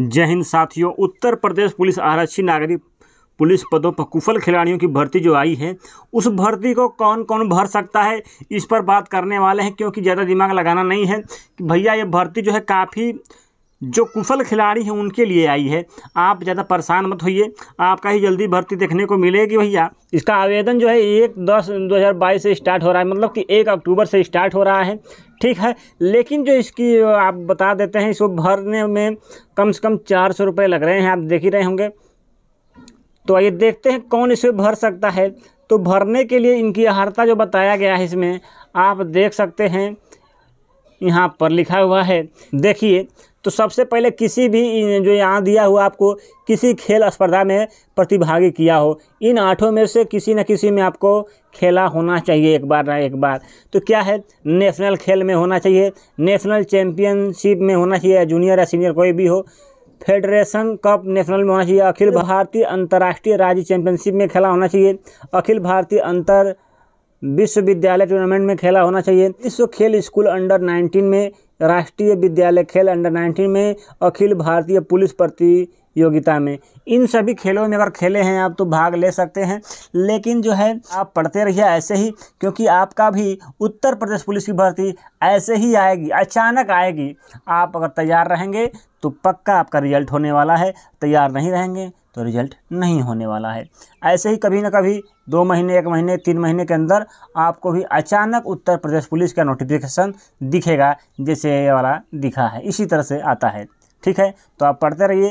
जय हिंद साथियों उत्तर प्रदेश पुलिस आरक्षी नागरिक पुलिस पदों पर कुफल खिलाड़ियों की भर्ती जो आई है उस भर्ती को कौन कौन भर सकता है इस पर बात करने वाले हैं क्योंकि ज़्यादा दिमाग लगाना नहीं है कि भैया ये भर्ती जो है काफ़ी जो कुशल खिलाड़ी हैं उनके लिए आई है आप ज़्यादा परेशान मत होइए आपका ही जल्दी भर्ती देखने को मिलेगी भैया इसका आवेदन जो है एक दस दो हज़ार बाईस से स्टार्ट हो रहा है मतलब कि एक अक्टूबर से स्टार्ट हो रहा है ठीक है लेकिन जो इसकी आप बता देते हैं इसको भरने में कम से कम चार सौ रुपये लग रहे हैं आप देख ही रहे होंगे तो आइए देखते हैं कौन इसे भर सकता है तो भरने के लिए इनकी अहर्ता जो बताया गया है इसमें आप देख सकते हैं यहाँ पर लिखा हुआ है देखिए तो सबसे पहले किसी भी जो यहाँ दिया हुआ आपको किसी खेल स्पर्धा में प्रतिभागी किया हो इन आठों में से किसी न किसी में आपको खेला होना चाहिए एक बार ना एक बार तो क्या है नेशनल खेल में होना चाहिए नेशनल चैम्पियनशिप में होना चाहिए जूनियर या सीनियर कोई भी हो फेडरेशन कप नेशनल में होना चाहिए अखिल भारतीय अंतर्राष्ट्रीय राज्य चैंपियनशिप में खेला होना चाहिए अखिल भारतीय अंतर विश्वविद्यालय टूर्नामेंट में खेला होना चाहिए विश्व खेल स्कूल अंडर 19 में राष्ट्रीय विद्यालय खेल अंडर नाइन्टीन में अखिल भारतीय पुलिस प्रतियोगिता में इन सभी खेलों में अगर खेले हैं आप तो भाग ले सकते हैं लेकिन जो है आप पढ़ते रहिए ऐसे ही क्योंकि आपका भी उत्तर प्रदेश पुलिस की भर्ती ऐसे ही आएगी अचानक आएगी आप अगर तैयार रहेंगे तो पक्का आपका रिजल्ट होने वाला है तैयार नहीं रहेंगे तो रिजल्ट नहीं होने वाला है ऐसे ही कभी ना कभी दो महीने एक महीने तीन महीने के अंदर आपको भी अचानक उत्तर प्रदेश पुलिस का नोटिफिकेशन दिखेगा जैसे ये वाला दिखा है इसी तरह से आता है ठीक है तो आप पढ़ते रहिए